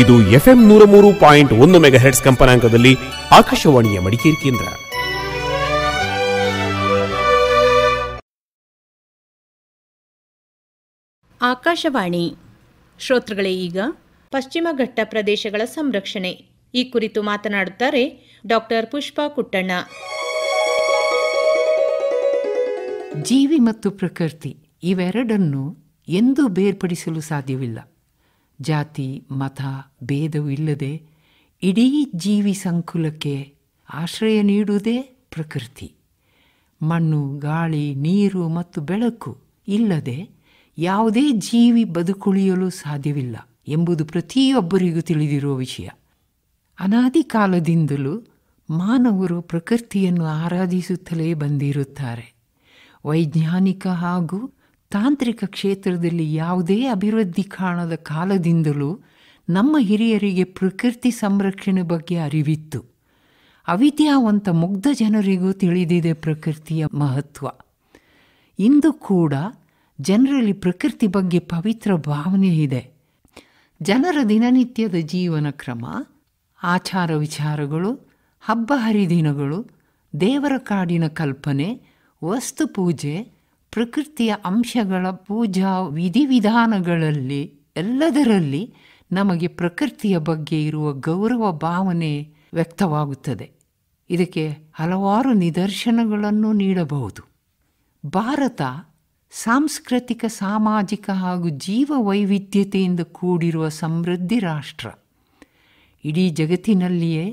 ಇದು ಎಂ ನೂರ ಮೂರು ಪಾಯಿಂಟ್ ಒಂದು ಮೆಗಾ ಕಂಪನಾಂಕದಲ್ಲಿ ಆಕಾಶವಾಣಿಯ ಮಡಿಕೇರಿ ಕೇಂದ್ರ ಆಕಾಶವಾಣಿ ಶ್ರೋತೃಗಳೇ ಈಗ ಪಶ್ಚಿಮ ಘಟ್ಟ ಪ್ರದೇಶಗಳ ಸಂರಕ್ಷಣೆ ಈ ಕುರಿತು ಮಾತನಾಡುತ್ತಾರೆ ಡಾಕ್ಟರ್ ಪುಷ್ಪಾ ಕುಟ್ಟಣ್ಣ ಜೀವಿ ಮತ್ತು ಪ್ರಕೃತಿ ಇವೆರಡನ್ನು ಎಂದೂ ಬೇರ್ಪಡಿಸಲು ಸಾಧ್ಯವಿಲ್ಲ ಜಾತಿ ಮತ ಇಲ್ಲದೆ ಇಡೀ ಜೀವಿ ಸಂಕುಲಕ್ಕೆ ಆಶ್ರಯ ನೀಡುವುದೇ ಪ್ರಕೃತಿ ಮಣ್ಣು ಗಾಳಿ ನೀರು ಮತ್ತು ಬೆಳಕು ಇಲ್ಲದೆ ಯಾವುದೇ ಜೀವಿ ಬದುಕುಳಿಯಲು ಸಾಧ್ಯವಿಲ್ಲ ಎಂಬುದು ಪ್ರತಿಯೊಬ್ಬರಿಗೂ ತಿಳಿದಿರುವ ವಿಷಯ ಅನಾದಿ ಕಾಲದಿಂದಲೂ ಮಾನವರು ಪ್ರಕೃತಿಯನ್ನು ಆರಾಧಿಸುತ್ತಲೇ ಬಂದಿರುತ್ತಾರೆ ವೈಜ್ಞಾನಿಕ ಹಾಗೂ ತಾಂತ್ರಿಕ ಕ್ಷೇತ್ರದಲ್ಲಿ ಯಾವುದೇ ಅಭಿವೃದ್ಧಿ ಕಾಣದ ಕಾಲದಿಂದಲೂ ನಮ್ಮ ಹಿರಿಯರಿಗೆ ಪ್ರಕೃತಿ ಸಂರಕ್ಷಣೆ ಬಗ್ಗೆ ಅರಿವಿತ್ತು ಅವಿದ್ಯಾವಂತ ಮುಗ್ಧ ಜನರಿಗೂ ತಿಳಿದಿದೆ ಪ್ರಕೃತಿಯ ಮಹತ್ವ ಇಂದು ಕೂಡ ಜನರಲ್ಲಿ ಪ್ರಕೃತಿ ಬಗ್ಗೆ ಪವಿತ್ರ ಭಾವನೆ ಇದೆ ಜನರ ದಿನನಿತ್ಯದ ಜೀವನ ಕ್ರಮ ಆಚಾರ ವಿಚಾರಗಳು ಹಬ್ಬ ಹರಿದಿನಗಳು ದೇವರ ಕಾಡಿನ ಕಲ್ಪನೆ ವಸ್ತು ಪೂಜೆ ಪ್ರಕೃತಿಯ ಅಂಶಗಳ ಪೂಜಾ ವಿಧಿವಿಧಾನಗಳಲ್ಲಿ ಎಲ್ಲದರಲ್ಲಿ ನಮಗೆ ಪ್ರಕೃತಿಯ ಬಗ್ಗೆ ಇರುವ ಗೌರವ ಭಾವನೆ ವ್ಯಕ್ತವಾಗುತ್ತದೆ ಇದಕ್ಕೆ ಹಲವಾರು ನಿದರ್ಶನಗಳನ್ನು ನೀಡಬಹುದು ಭಾರತ ಸಾಂಸ್ಕೃತಿಕ ಸಾಮಾಜಿಕ ಹಾಗೂ ಜೀವ ವೈವಿಧ್ಯತೆಯಿಂದ ಕೂಡಿರುವ ಸಮೃದ್ಧಿ ರಾಷ್ಟ್ರ ಇಡೀ ಜಗತ್ತಿನಲ್ಲಿಯೇ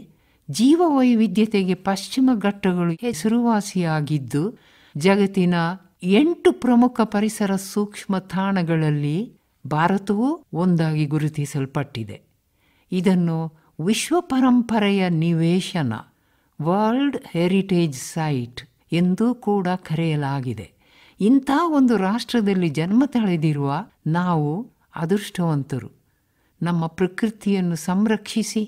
ಜೀವ ವೈವಿಧ್ಯತೆಗೆ ಪಶ್ಚಿಮ ಘಟ್ಟಗಳು ಹೆಸರುವಾಸಿಯಾಗಿದ್ದು ಜಗತ್ತಿನ ಎಂಟು ಪ್ರಮುಖ ಪರಿಸರ ಸೂಕ್ಷ್ಮ ತಾಣಗಳಲ್ಲಿ ಭಾರತವು ಒಂದಾಗಿ ಗುರುತಿಸಲ್ಪಟ್ಟಿದೆ ಇದನ್ನು ವಿಶ್ವ ಪರಂಪರೆಯ ನಿವೇಶನ ವರ್ಲ್ಡ್ ಹೆರಿಟೇಜ್ ಸೈಟ್ ಎಂದೂ ಕೂಡ ಕರೆಯಲಾಗಿದೆ ಇಂಥ ಒಂದು ರಾಷ್ಟ್ರದಲ್ಲಿ ಜನ್ಮ ತಳೆದಿರುವ ನಾವು ಅದೃಷ್ಟವಂತರು ನಮ್ಮ ಪ್ರಕೃತಿಯನ್ನು ಸಂರಕ್ಷಿಸಿ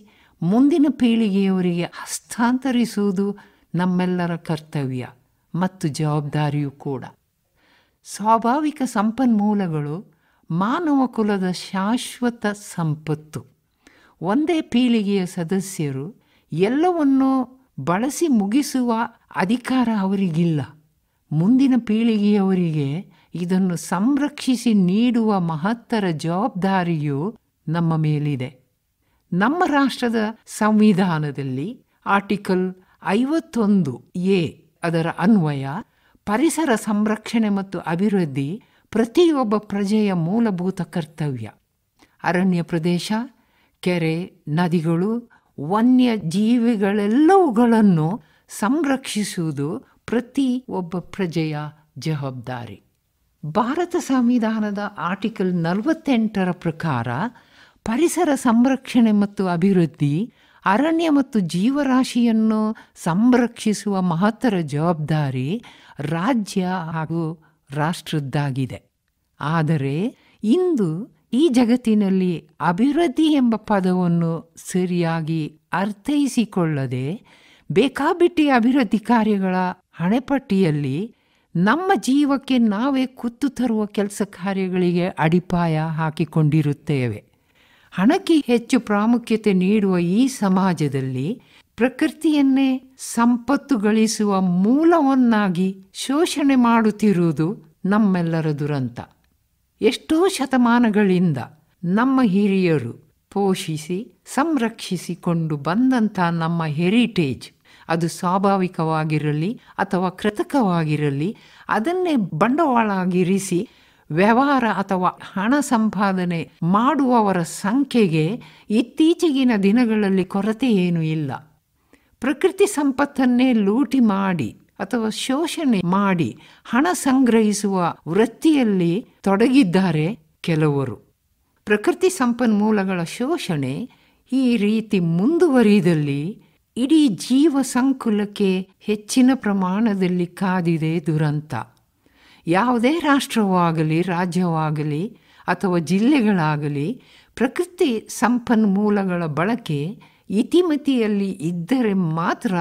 ಮುಂದಿನ ಪೀಳಿಗೆಯವರಿಗೆ ಹಸ್ತಾಂತರಿಸುವುದು ನಮ್ಮೆಲ್ಲರ ಕರ್ತವ್ಯ ಮತ್ತು ಜವಾಬ್ದಾರಿಯೂ ಕೂಡ ಸ್ವಾಭಾವಿಕ ಸಂಪನ್ಮೂಲಗಳು ಮಾನವ ಕುಲದ ಶಾಶ್ವತ ಸಂಪತ್ತು ಒಂದೇ ಪೀಳಿಗೆಯ ಸದಸ್ಯರು ಎಲ್ಲವನ್ನೂ ಬಳಸಿ ಮುಗಿಸುವ ಅಧಿಕಾರ ಅವರಿಗಿಲ್ಲ ಮುಂದಿನ ಪೀಳಿಗೆಯವರಿಗೆ ಇದನ್ನು ಸಂರಕ್ಷಿಸಿ ನೀಡುವ ಮಹತ್ತರ ಜವಾಬ್ದಾರಿಯು ನಮ್ಮ ಮೇಲಿದೆ ನಮ್ಮ ರಾಷ್ಟ್ರದ ಸಂವಿಧಾನದಲ್ಲಿ ಆರ್ಟಿಕಲ್ ಐವತ್ತೊಂದು ಎ ಅದರ ಅನ್ವಯ ಪರಿಸರ ಸಂರಕ್ಷಣೆ ಮತ್ತು ಅಭಿವೃದ್ಧಿ ಪ್ರತಿಯೊಬ್ಬ ಪ್ರಜೆಯ ಮೂಲಭೂತ ಕರ್ತವ್ಯ ಅರಣ್ಯ ಪ್ರದೇಶ ಕೆರೆ ನದಿಗಳು ವನ್ಯ ಜೀವಿಗಳೆಲ್ಲವುಗಳನ್ನು ಸಂರಕ್ಷಿಸುವುದು ಪ್ರತಿ ಒಬ್ಬ ಪ್ರಜೆಯ ಜವಾಬ್ದಾರಿ ಭಾರತ ಸಂವಿಧಾನದ ಆರ್ಟಿಕಲ್ ನಲವತ್ತೆಂಟರ ಪ್ರಕಾರ ಪರಿಸರ ಸಂರಕ್ಷಣೆ ಮತ್ತು ಅಭಿವೃದ್ಧಿ ಅರಣ್ಯ ಮತ್ತು ಜೀವರಾಶಿಯನ್ನು ಸಂರಕ್ಷಿಸುವ ಮಹತ್ತರ ಜವಾಬ್ದಾರಿ ರಾಜ್ಯ ಹಾಗೂ ರಾಷ್ಟ್ರದ್ದಾಗಿದೆ ಆದರೆ ಇಂದು ಈ ಜಗತ್ತಿನಲ್ಲಿ ಅಭಿವೃದ್ಧಿ ಎಂಬ ಪದವನ್ನು ಸರಿಯಾಗಿ ಅರ್ಥೈಸಿಕೊಳ್ಳದೆ ಬೇಕಾಬಿಟ್ಟಿ ಅಭಿವೃದ್ಧಿ ಕಾರ್ಯಗಳ ಹಣೆಪಟ್ಟಿಯಲ್ಲಿ ನಮ್ಮ ಜೀವಕ್ಕೆ ನಾವೇ ಕುತ್ತು ತರುವ ಕೆಲಸ ಕಾರ್ಯಗಳಿಗೆ ಅಡಿಪಾಯ ಹಾಕಿಕೊಂಡಿರುತ್ತೇವೆ ಹಣಕ್ಕೆ ಹೆಚ್ಚು ಪ್ರಾಮುಖ್ಯತೆ ನೀಡುವ ಈ ಸಮಾಜದಲ್ಲಿ ಪ್ರಕೃತಿಯನ್ನೇ ಸಂಪತ್ತು ಗಳಿಸುವ ಮೂಲವನ್ನಾಗಿ ಶೋಷಣೆ ಮಾಡುತ್ತಿರುವುದು ನಮ್ಮೆಲ್ಲರ ದುರಂತ ಎಷ್ಟೋ ಶತಮಾನಗಳಿಂದ ನಮ್ಮ ಹಿರಿಯರು ಪೋಷಿಸಿ ಸಂರಕ್ಷಿಸಿಕೊಂಡು ಬಂದಂಥ ನಮ್ಮ ಹೆರಿಟೇಜ್ ಅದು ಸ್ವಾಭಾವಿಕವಾಗಿರಲಿ ಅಥವಾ ಕೃತಕವಾಗಿರಲಿ ಅದನ್ನೇ ಬಂಡವಾಳ ಆಗಿರಿಸಿ ವ್ಯವಹಾರ ಅಥವಾ ಹಣ ಸಂಪಾದನೆ ಮಾಡುವವರ ಸಂಖ್ಯೆಗೆ ಇತ್ತೀಚೆಗಿನ ದಿನಗಳಲ್ಲಿ ಕೊರತೆ ಏನೂ ಇಲ್ಲ ಪ್ರಕೃತಿ ಸಂಪತ್ತನ್ನೇ ಲೂಟಿ ಮಾಡಿ ಅಥವಾ ಶೋಷಣೆ ಮಾಡಿ ಹಣ ಸಂಗ್ರಹಿಸುವ ವೃತ್ತಿಯಲ್ಲಿ ತೊಡಗಿದ್ದಾರೆ ಕೆಲವರು ಪ್ರಕೃತಿ ಸಂಪನ್ಮೂಲಗಳ ಶೋಷಣೆ ಈ ರೀತಿ ಮುಂದುವರಿದಲ್ಲಿ ಇಡೀ ಜೀವ ಸಂಕುಲಕ್ಕೆ ಹೆಚ್ಚಿನ ಪ್ರಮಾಣದಲ್ಲಿ ಕಾದಿದೆ ದುರಂತ ಯಾವುದೇ ರಾಷ್ಟ್ರವಾಗಲಿ ರಾಜ್ಯವಾಗಲಿ ಅಥವಾ ಜಿಲ್ಲೆಗಳಾಗಲಿ ಪ್ರಕೃತಿ ಸಂಪನ್ಮೂಲಗಳ ಬಳಕೆ ಇತಿಮತಿಯಲ್ಲಿ ಇದ್ದರೆ ಮಾತ್ರ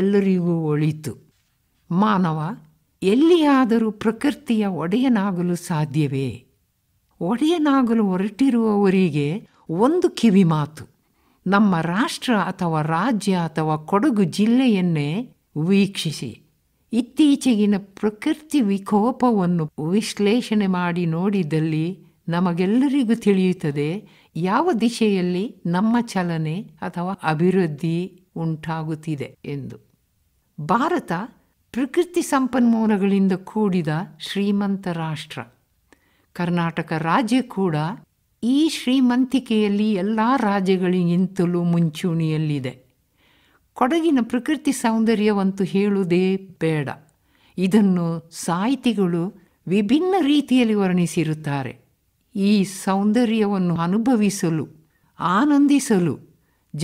ಎಲ್ಲರಿಗೂ ಒಳಿತು ಮಾನವ ಎಲ್ಲಿಯಾದರೂ ಪ್ರಕೃತಿಯ ಒಡೆಯನಾಗಲು ಸಾಧ್ಯವೇ ಒಡೆಯನಾಗಲು ಹೊರಟಿರುವವರಿಗೆ ಒಂದು ಕಿವಿ ಮಾತು ನಮ್ಮ ರಾಷ್ಟ್ರ ಅಥವಾ ರಾಜ್ಯ ಅಥವಾ ಕೊಡಗು ಜಿಲ್ಲೆಯನ್ನೇ ವೀಕ್ಷಿಸಿ ಇತ್ತೀಚೆಗಿನ ಪ್ರಕೃತಿ ವಿಕೋಪವನ್ನು ವಿಶ್ಲೇಷಣೆ ಮಾಡಿ ನೋಡಿದಲ್ಲಿ ನಮಗೆಲ್ಲರಿಗೂ ತಿಳಿಯುತ್ತದೆ ಯಾವ ದಿಶೆಯಲ್ಲಿ ನಮ್ಮ ಚಲನೆ ಅಥವಾ ಅಭಿವೃದ್ಧಿ ಉಂಟಾಗುತ್ತಿದೆ ಎಂದು ಭಾರತ ಪ್ರಕೃತಿ ಸಂಪನ್ಮೂಲಗಳಿಂದ ಕೂಡಿದ ಶ್ರೀಮಂತ ರಾಷ್ಟ್ರ ಕರ್ನಾಟಕ ರಾಜ್ಯ ಕೂಡ ಈ ಶ್ರೀಮಂತಿಕೆಯಲ್ಲಿ ಎಲ್ಲ ರಾಜ್ಯಗಳಿಗಿಂತಲೂ ಮುಂಚೂಣಿಯಲ್ಲಿದೆ ಕೊಡಗಿನ ಪ್ರಕೃತಿ ಸೌಂದರ್ಯವಂತೂ ಹೇಳುವುದೇ ಬೇಡ ಇದನ್ನು ಸಾಹಿತಿಗಳು ವಿಭಿನ್ನ ರೀತಿಯಲ್ಲಿ ವರ್ಣಿಸಿರುತ್ತಾರೆ ಈ ಸೌಂದರ್ಯವನ್ನು ಅನುಭವಿಸಲು ಆನಂದಿಸಲು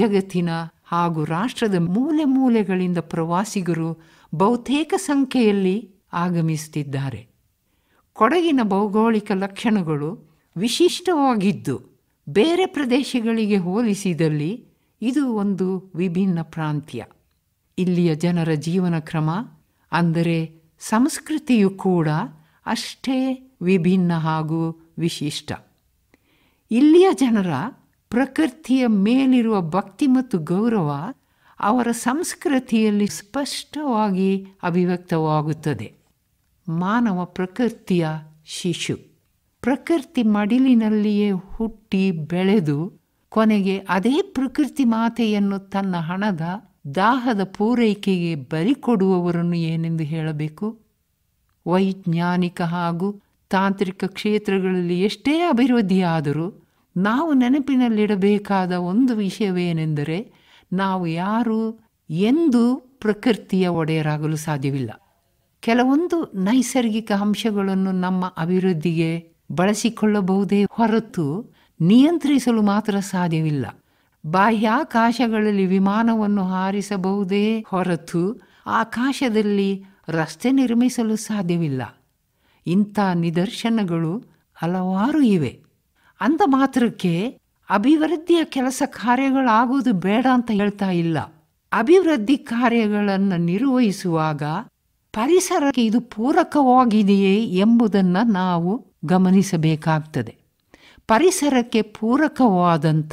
ಜಗತ್ತಿನ ಹಾಗೂ ರಾಷ್ಟ್ರದ ಮೂಲೆ ಮೂಲೆಗಳಿಂದ ಪ್ರವಾಸಿಗರು ಬಹುತೇಕ ಸಂಖ್ಯೆಯಲ್ಲಿ ಆಗಮಿಸುತ್ತಿದ್ದಾರೆ ಕೊಡಗಿನ ಭೌಗೋಳಿಕ ಲಕ್ಷಣಗಳು ವಿಶಿಷ್ಟವಾಗಿದ್ದು ಬೇರೆ ಪ್ರದೇಶಗಳಿಗೆ ಹೋಲಿಸಿದಲ್ಲಿ ಇದು ಒಂದು ವಿಭಿನ್ನ ಪ್ರಾಂತ್ಯ ಇಲ್ಲಿಯ ಜನರ ಜೀವನ ಕ್ರಮ ಅಂದರೆ ಸಂಸ್ಕೃತಿಯು ಕೂಡ ಅಷ್ಟೇ ವಿಭಿನ್ನ ಹಾಗೂ ವಿಶಿಷ್ಟ ಇಲ್ಲಿಯ ಜನರ ಪ್ರಕೃತಿಯ ಮೇಲಿರುವ ಭಕ್ತಿ ಮತ್ತು ಗೌರವ ಅವರ ಸಂಸ್ಕೃತಿಯಲ್ಲಿ ಸ್ಪಷ್ಟವಾಗಿ ಅಭಿವ್ಯಕ್ತವಾಗುತ್ತದೆ ಮಾನವ ಪ್ರಕೃತಿಯ ಶಿಶು ಪ್ರಕೃತಿ ಮಡಿಲಿನಲ್ಲಿಯೇ ಹುಟ್ಟಿ ಬೆಳೆದು ಕೊನೆಗೆ ಅದೇ ಪ್ರಕೃತಿ ಮಾತೆಯನ್ನು ತನ್ನ ಹಣದ ದಾಹದ ಪೂರೈಕೆಗೆ ಬರಿಕೊಡುವವರನ್ನು ಏನೆಂದು ಹೇಳಬೇಕು ವೈಜ್ಞಾನಿಕ ಹಾಗೂ ತಾಂತ್ರಿಕ ಕ್ಷೇತ್ರಗಳಲ್ಲಿ ಎಷ್ಟೇ ಅಭಿವೃದ್ಧಿಯಾದರೂ ನಾವು ನೆನಪಿನಲ್ಲಿಡಬೇಕಾದ ಒಂದು ವಿಷಯವೇನೆಂದರೆ ನಾವು ಯಾರು ಎಂದು ಪ್ರಕೃತಿಯ ಒಡೆಯರಾಗಲು ಸಾಧ್ಯವಿಲ್ಲ ಕೆಲವೊಂದು ನೈಸರ್ಗಿಕ ಅಂಶಗಳನ್ನು ನಮ್ಮ ಅಭಿವೃದ್ಧಿಗೆ ಬಳಸಿಕೊಳ್ಳಬಹುದೇ ಹೊರತು ನಿಯಂತ್ರಿಸಲು ಮಾತ್ರ ಸಾಧ್ಯವಿಲ್ಲ ಬಾಹ್ಯಾಕಾಶಗಳಲ್ಲಿ ವಿಮಾನವನ್ನು ಹಾರಿಸಬಹುದೇ ಹೊರತು ಆಕಾಶದಲ್ಲಿ ರಸ್ತೆ ನಿರ್ಮಿಸಲು ಸಾಧ್ಯವಿಲ್ಲ ಇಂಥ ನಿದರ್ಶನಗಳು ಹಲವಾರು ಇವೆ ಅಂದ ಮಾತ್ರಕ್ಕೆ ಅಭಿವೃದ್ಧಿಯ ಕೆಲಸ ಕಾರ್ಯಗಳಾಗುವುದು ಬೇಡ ಅಂತ ಹೇಳ್ತಾ ಇಲ್ಲ ಅಭಿವೃದ್ಧಿ ಕಾರ್ಯಗಳನ್ನು ನಿರ್ವಹಿಸುವಾಗ ಪರಿಸರಕ್ಕೆ ಇದು ಪೂರಕವಾಗಿದೆಯೇ ಎಂಬುದನ್ನು ನಾವು ಗಮನಿಸಬೇಕಾಗ್ತದೆ ಪರಿಸರಕ್ಕೆ ಪೂರಕವಾದಂಥ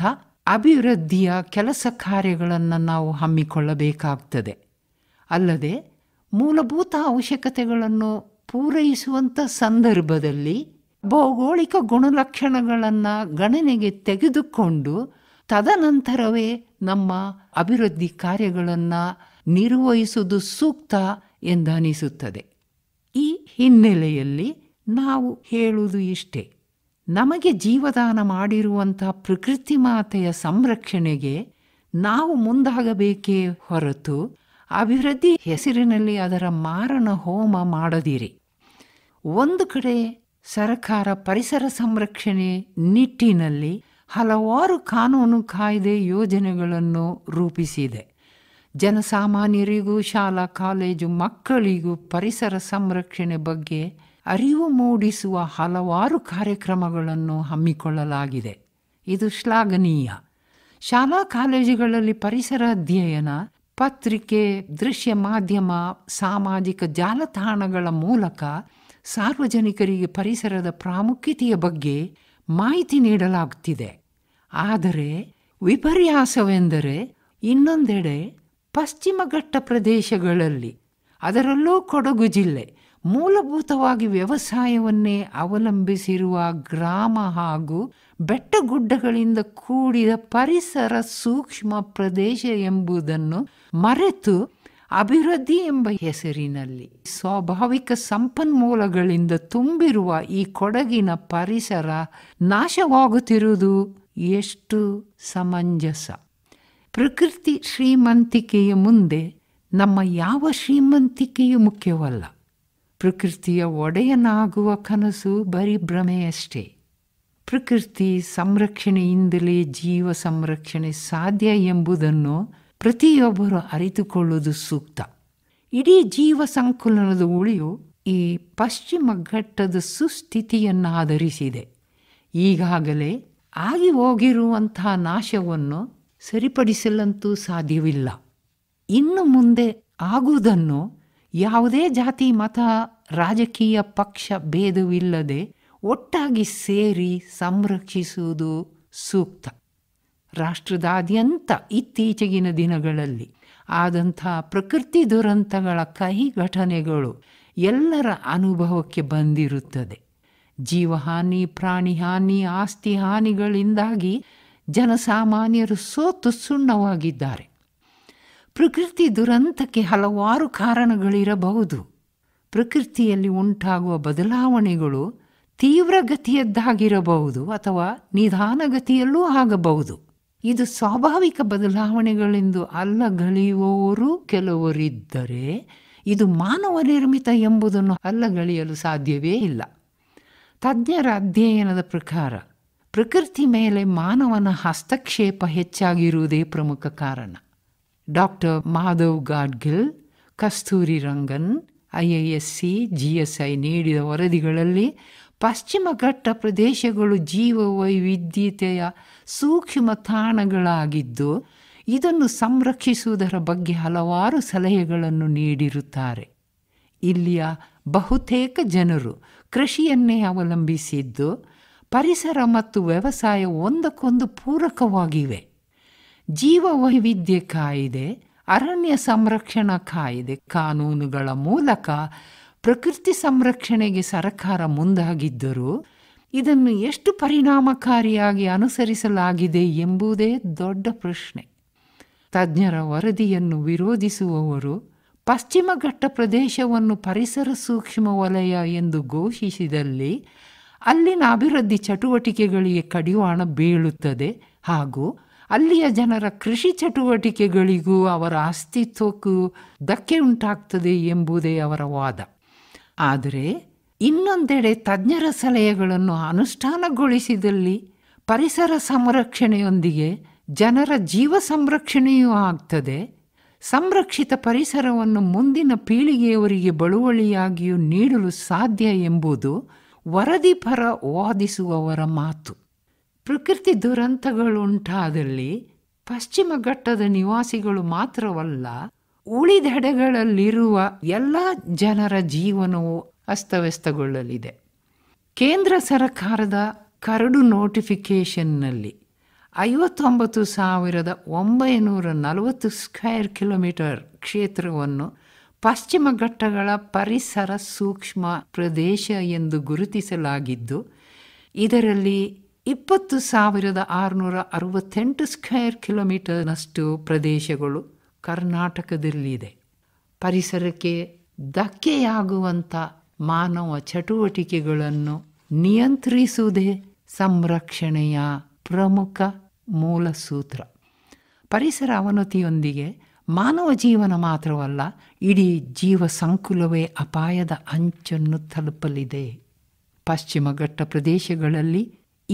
ಅಭಿವೃದ್ಧಿಯ ಕೆಲಸ ಕಾರ್ಯಗಳನ್ನು ನಾವು ಹಮ್ಮಿಕೊಳ್ಳಬೇಕಾಗ್ತದೆ ಅಲ್ಲದೆ ಮೂಲಭೂತ ಅವಶ್ಯಕತೆಗಳನ್ನು ಪೂರೈಸುವಂಥ ಸಂದರ್ಭದಲ್ಲಿ ಭೌಗೋಳಿಕ ಗುಣಲಕ್ಷಣಗಳನ್ನು ಗಣನೆಗೆ ತೆಗೆದುಕೊಂಡು ತದನಂತರವೇ ನಮ್ಮ ಅಭಿವೃದ್ಧಿ ಕಾರ್ಯಗಳನ್ನು ನಿರ್ವಹಿಸುವುದು ಸೂಕ್ತ ಎಂದನಿಸುತ್ತದೆ ಈ ಹಿನ್ನೆಲೆಯಲ್ಲಿ ನಾವು ಹೇಳುವುದು ಇಷ್ಟೇ ನಮಗೆ ಜೀವದಾನ ಮಾಡಿರುವಂತಹ ಪ್ರಕೃತಿ ಮಾತೆಯ ಸಂರಕ್ಷಣೆಗೆ ನಾವು ಮುಂದಾಗಬೇಕೇ ಹೊರತು ಅಭಿವೃದ್ಧಿ ಹೆಸರಿನಲ್ಲಿ ಅದರ ಮಾರಣ ಹೋಮ ಮಾಡದಿರಿ ಒಂದು ಕಡೆ ಸರಕಾರ ಪರಿಸರ ಸಂರಕ್ಷಣೆ ನಿಟ್ಟಿನಲ್ಲಿ ಹಲವಾರು ಕಾನೂನು ಕಾಯ್ದೆ ಯೋಜನೆಗಳನ್ನು ರೂಪಿಸಿದೆ ಜನಸಾಮಾನ್ಯರಿಗೂ ಶಾಲಾ ಕಾಲೇಜು ಮಕ್ಕಳಿಗೂ ಪರಿಸರ ಸಂರಕ್ಷಣೆ ಬಗ್ಗೆ ಅರಿವು ಮೂಡಿಸುವ ಹಲವಾರು ಕಾರ್ಯಕ್ರಮಗಳನ್ನು ಹಮ್ಮಿಕೊಳ್ಳಲಾಗಿದೆ ಇದು ಶ್ಲಾಘನೀಯ ಶಾಲಾ ಕಾಲೇಜುಗಳಲ್ಲಿ ಪರಿಸರ ಅಧ್ಯಯನ ಪತ್ರಿಕೆ ದೃಶ್ಯ ಮಾಧ್ಯಮ ಸಾಮಾಜಿಕ ಜಾಲತಾಣಗಳ ಮೂಲಕ ಸಾರ್ವಜನಿಕರಿಗೆ ಪರಿಸರದ ಪ್ರಾಮುಖ್ಯತೆಯ ಬಗ್ಗೆ ಮಾಹಿತಿ ನೀಡಲಾಗುತ್ತಿದೆ ಆದರೆ ವಿಪರ್ಯಾಸವೆಂದರೆ ಇನ್ನೊಂದೆಡೆ ಪಶ್ಚಿಮ ಘಟ್ಟ ಪ್ರದೇಶಗಳಲ್ಲಿ ಅದರಲ್ಲೂ ಕೊಡಗು ಜಿಲ್ಲೆ ಮೂಲಭೂತವಾಗಿ ವ್ಯವಸಾಯವನ್ನೇ ಅವಲಂಬಿಸಿರುವ ಗ್ರಾಮ ಹಾಗೂ ಬೆಟ್ಟಗುಡ್ಡಗಳಿಂದ ಕೂಡಿದ ಪರಿಸರ ಸೂಕ್ಷ್ಮ ಪ್ರದೇಶ ಎಂಬುದನ್ನು ಮರೆತು ಅಭಿವೃದ್ಧಿ ಎಂಬ ಹೆಸರಿನಲ್ಲಿ ಸ್ವಾಭಾವಿಕ ಸಂಪನ್ಮೂಲಗಳಿಂದ ತುಂಬಿರುವ ಈ ಕೊಡಗಿನ ಪರಿಸರ ನಾಶವಾಗುತ್ತಿರುವುದು ಎಷ್ಟು ಸಮಂಜಸ ಪ್ರಕೃತಿ ಶ್ರೀಮಂತಿಕೆಯ ಮುಂದೆ ನಮ್ಮ ಯಾವ ಶ್ರೀಮಂತಿಕೆಯೂ ಮುಖ್ಯವಲ್ಲ ಪ್ರಕೃತಿಯ ಒಡೆಯನಾಗುವ ಕನಸು ಬರೀ ಭ್ರಮೆಯಷ್ಟೇ ಪ್ರಕೃತಿ ಸಂರಕ್ಷಣೆಯಿಂದಲೇ ಜೀವ ಸಂರಕ್ಷಣೆ ಸಾಧ್ಯ ಎಂಬುದನ್ನು ಪ್ರತಿಯೊಬ್ಬರು ಅರಿತುಕೊಳ್ಳುವುದು ಸೂಕ್ತ ಇಡೀ ಜೀವ ಸಂಕುಲನದ ಉಳಿಯು ಈ ಪಶ್ಚಿಮ ಘಟ್ಟದ ಸುಸ್ಥಿತಿಯನ್ನು ಆಧರಿಸಿದೆ ಈಗಾಗಲೇ ಆಗಿ ಹೋಗಿರುವಂತಹ ನಾಶವನ್ನು ಸರಿಪಡಿಸಲಂತೂ ಸಾಧ್ಯವಿಲ್ಲ ಇನ್ನು ಮುಂದೆ ಆಗುವುದನ್ನು ಯಾವುದೇ ಜಾತಿ ಮತ ರಾಜಕೀಯ ಪಕ್ಷ ಭೇದವಿಲ್ಲದೆ ಒಟ್ಟಾಗಿ ಸೇರಿ ಸಂರಕ್ಷಿಸುವುದು ಸೂಕ್ತ ರಾಷ್ಟ್ರದಾದ್ಯಂತ ಇತ್ತೀಚೆಗಿನ ದಿನಗಳಲ್ಲಿ ಆದಂಥ ಪ್ರಕೃತಿ ದುರಂತಗಳ ಕಹಿ ಘಟನೆಗಳು ಎಲ್ಲರ ಅನುಭವಕ್ಕೆ ಬಂದಿರುತ್ತದೆ ಜೀವಹಾನಿ ಪ್ರಾಣಿ ಹಾನಿ ಆಸ್ತಿ ಹಾನಿಗಳಿಂದಾಗಿ ಜನಸಾಮಾನ್ಯರು ಸೋತು ಸುಣ್ಣವಾಗಿದ್ದಾರೆ ಪ್ರಕೃತಿ ದುರಂತಕ್ಕೆ ಹಲವಾರು ಕಾರಣಗಳಿರಬಹುದು ಪ್ರಕೃತಿಯಲ್ಲಿ ಉಂಟಾಗುವ ಬದಲಾವಣೆಗಳು ತೀವ್ರಗತಿಯದ್ದಾಗಿರಬಹುದು ಅಥವಾ ನಿಧಾನಗತಿಯಲ್ಲೂ ಆಗಬಹುದು ಇದು ಸ್ವಾಭಾವಿಕ ಬದಲಾವಣೆಗಳೆಂದು ಅಲ್ಲಗಳೆಯುವವರು ಕೆಲವರಿದ್ದರೆ ಇದು ಮಾನವ ನಿರ್ಮಿತ ಎಂಬುದನ್ನು ಅಲ್ಲಗಳೆಯಲು ಸಾಧ್ಯವೇ ಇಲ್ಲ ತಜ್ಞರ ಅಧ್ಯಯನದ ಪ್ರಕಾರ ಪ್ರಕೃತಿ ಮೇಲೆ ಮಾನವನ ಹಸ್ತಕ್ಷೇಪ ಹೆಚ್ಚಾಗಿರುವುದೇ ಪ್ರಮುಖ ಕಾರಣ doctor Madhav Gadgil Kasturirangan I I S C G S I ನೀಡಿದ ವರದಿಗಳಲ್ಲಿ ಪಶ್ಚಿಮ ಘಟ್ಟ ಪ್ರದೇಶಗಳು ಜೀವ ವೈವಿಧ್ಯತೆಯ ಸೂಕ್ಷ್ಮ ತಾಣಗಳಾಗಿದ್ದು ಇದನ್ನು ಸಂರಕ್ಷಿಸುವುದರ ಬಗ್ಗೆ ಹಲವಾರು ಸಲಹೆಗಳನ್ನು ನೀಡಿರುತ್ತಾರೆ ಇಲ್ಲಿಯ ಬಹುತೇಕ ಜನರು ಕೃಷಿಯನ್ನೇ ಅವಲಂಬಿಸಿದ್ದು ಪರಿಸರ ಮತ್ತು ವ್ಯವಸಾಯ ಒಂದಕ್ಕೊಂದು ಪೂರಕವಾಗಿವೆ ಜೀವ ವೈವಿಧ್ಯ ಕಾಯಿದೆ ಅರಣ್ಯ ಸಂರಕ್ಷಣಾ ಕಾಯ್ದೆ ಕಾನೂನುಗಳ ಮೂಲಕ ಪ್ರಕೃತಿ ಸಂರಕ್ಷಣೆಗೆ ಸರ್ಕಾರ ಮುಂದಾಗಿದ್ದರೂ ಇದನ್ನು ಎಷ್ಟು ಪರಿಣಾಮಕಾರಿಯಾಗಿ ಅನುಸರಿಸಲಾಗಿದೆ ಎಂಬುದೇ ದೊಡ್ಡ ಪ್ರಶ್ನೆ ತಜ್ಞರ ವರದಿಯನ್ನು ವಿರೋಧಿಸುವವರು ಪಶ್ಚಿಮ ಘಟ್ಟ ಪ್ರದೇಶವನ್ನು ಪರಿಸರ ಸೂಕ್ಷ್ಮ ವಲಯ ಎಂದು ಘೋಷಿಸಿದಲ್ಲಿ ಅಲ್ಲಿನ ಅಭಿವೃದ್ಧಿ ಚಟುವಟಿಕೆಗಳಿಗೆ ಕಡಿವಾಣ ಬೀಳುತ್ತದೆ ಹಾಗೂ ಅಲ್ಲಿಯ ಜನರ ಕೃಷಿ ಚಟುವಟಿಕೆಗಳಿಗೂ ಅವರ ಅಸ್ತಿತ್ವಕ್ಕೂ ಧಕ್ಕೆ ಉಂಟಾಗ್ತದೆ ಎಂಬುದೇ ಅವರ ವಾದ ಆದರೆ ಇನ್ನೊಂದೆಡೆ ತಜ್ಞರ ಸಲಹೆಗಳನ್ನು ಅನುಷ್ಠಾನಗೊಳಿಸಿದಲ್ಲಿ ಪರಿಸರ ಸಂರಕ್ಷಣೆಯೊಂದಿಗೆ ಜನರ ಜೀವ ಸಂರಕ್ಷಣೆಯೂ ಆಗ್ತದೆ ಸಂರಕ್ಷಿತ ಪರಿಸರವನ್ನು ಮುಂದಿನ ಪೀಳಿಗೆಯವರಿಗೆ ಬಳುವಳಿಯಾಗಿಯೂ ನೀಡಲು ಸಾಧ್ಯ ಎಂಬುದು ವರದಿ ಪರ ವಾದಿಸುವವರ ಮಾತು ಪ್ರಕೃತಿ ದುರಂತಗಳುಂಟಾದಲ್ಲಿ ಪಶ್ಚಿಮ ಘಟ್ಟದ ನಿವಾಸಿಗಳು ಮಾತ್ರವಲ್ಲ ಉಳಿದೆಡೆಗಳಲ್ಲಿರುವ ಎಲ್ಲ ಜನರ ಜೀವನವು ಅಸ್ತವ್ಯಸ್ತಗೊಳ್ಳಲಿದೆ ಕೇಂದ್ರ ಸರಕಾರದ ಕರಡು ನೋಟಿಫಿಕೇಷನ್ನಲ್ಲಿ ಐವತ್ತೊಂಬತ್ತು ಸಾವಿರದ ಒಂಬೈನೂರ ನಲವತ್ತು ಸ್ಕ್ವೇರ್ ಕಿಲೋಮೀಟರ್ ಕ್ಷೇತ್ರವನ್ನು ಪಶ್ಚಿಮ ಘಟ್ಟಗಳ ಪರಿಸರ ಸೂಕ್ಷ್ಮ ಪ್ರದೇಶ ಎಂದು ಗುರುತಿಸಲಾಗಿದ್ದು ಇದರಲ್ಲಿ ಇಪ್ಪತ್ತು ಸಾವಿರದ ಆರುನೂರ ಅರವತ್ತೆಂಟು ಸ್ಕ್ವೇರ್ ಕಿಲೋಮೀಟರ್ನಷ್ಟು ಪ್ರದೇಶಗಳು ಕರ್ನಾಟಕದಲ್ಲಿದೆ ಪರಿಸರಕ್ಕೆ ಧಕ್ಕೆಯಾಗುವಂಥ ಮಾನವ ಚಟುವಟಿಕೆಗಳನ್ನು ನಿಯಂತ್ರಿಸುವುದೇ ಸಂರಕ್ಷಣೆಯ ಪ್ರಮುಖ ಮೂಲ ಸೂತ್ರ ಪರಿಸರ ಅವನತಿಯೊಂದಿಗೆ ಮಾನವ ಜೀವನ ಮಾತ್ರವಲ್ಲ ಇಡೀ ಜೀವ ಸಂಕುಲವೇ ಅಪಾಯದ ಅಂಚನ್ನು ತಲುಪಲಿದೆ ಪಶ್ಚಿಮ ಘಟ್ಟ ಪ್ರದೇಶಗಳಲ್ಲಿ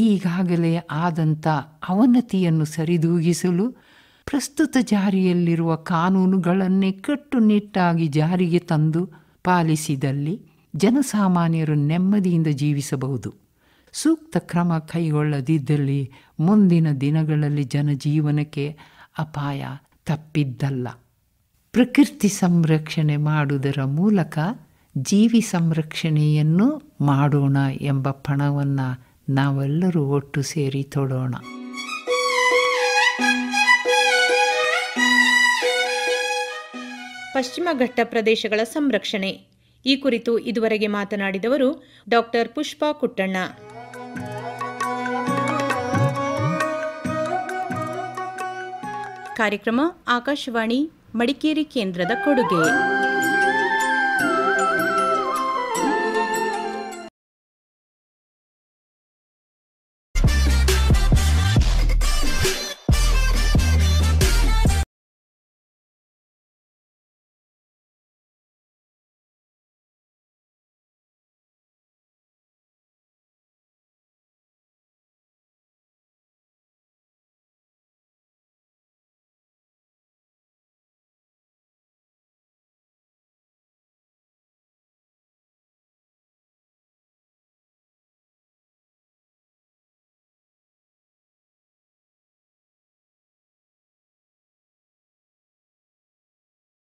ಈಗಾಗಲೇ ಆದಂಥ ಅವನತಿಯನ್ನು ಸರಿದೂಗಿಸಲು ಪ್ರಸ್ತುತ ಜಾರಿಯಲ್ಲಿರುವ ಕಾನೂನುಗಳನ್ನೇ ಕಟ್ಟುನಿಟ್ಟಾಗಿ ಜಾರಿಗೆ ತಂದು ಪಾಲಿಸಿದಲ್ಲಿ ಜನಸಾಮಾನ್ಯರು ನೆಮ್ಮದಿಯಿಂದ ಜೀವಿಸಬಹುದು ಸೂಕ್ತ ಕ್ರಮ ಕೈಗೊಳ್ಳದಿದ್ದಲ್ಲಿ ಮುಂದಿನ ದಿನಗಳಲ್ಲಿ ಜನಜೀವನಕ್ಕೆ ಅಪಾಯ ತಪ್ಪಿದ್ದಲ್ಲ ಪ್ರಕೃತಿ ಸಂರಕ್ಷಣೆ ಮಾಡುವುದರ ಮೂಲಕ ಜೀವಿ ಸಂರಕ್ಷಣೆಯನ್ನು ಮಾಡೋಣ ಎಂಬ ಪಣವನ್ನು ನಾವೆಲ್ಲರೂ ಒಟ್ಟು ಸೇರಿ ತೊಡೋಣ ಪಶ್ಚಿಮ ಘಟ್ಟ ಪ್ರದೇಶಗಳ ಸಂರಕ್ಷಣೆ ಈ ಕುರಿತು ಇದುವರೆಗೆ ಮಾತನಾಡಿದವರು ಡಾಕ್ಟರ್ ಪುಷ್ಪಾ ಕುಟ್ಟಣ್ಣ ಕಾರ್ಯಕ್ರಮ ಆಕಾಶವಾಣಿ ಮಡಿಕೇರಿ ಕೇಂದ್ರದ ಕೊಡುಗೆ